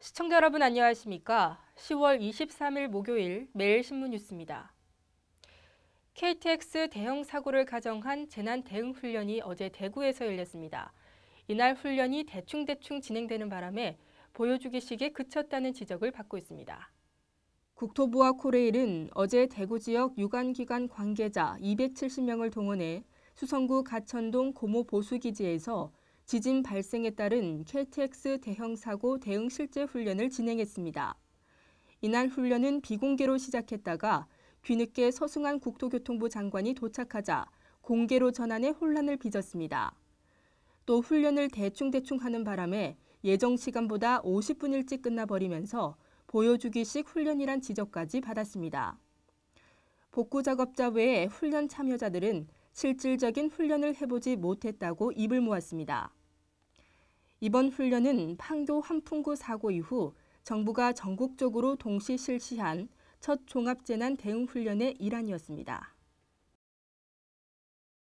시청자 여러분 안녕하십니까? 10월 23일 목요일 매일신문 뉴스입니다. KTX 대형 사고를 가정한 재난 대응 훈련이 어제 대구에서 열렸습니다. 이날 훈련이 대충대충 진행되는 바람에 보여주기식에 그쳤다는 지적을 받고 있습니다. 국토부와 코레일은 어제 대구 지역 유관기관 관계자 270명을 동원해 수성구 가천동 고모 보수기지에서 지진 발생에 따른 KTX 대형 사고 대응 실제 훈련을 진행했습니다. 이날 훈련은 비공개로 시작했다가 뒤늦게 서승환 국토교통부 장관이 도착하자 공개로 전환해 혼란을 빚었습니다. 또 훈련을 대충대충 하는 바람에 예정 시간보다 50분 일찍 끝나버리면서 보여주기식 훈련이란 지적까지 받았습니다. 복구 작업자 외에 훈련 참여자들은 실질적인 훈련을 해보지 못했다고 입을 모았습니다. 이번 훈련은 판교 환풍구 사고 이후 정부가 전국적으로 동시 실시한 첫 종합재난 대응훈련의 일환이었습니다.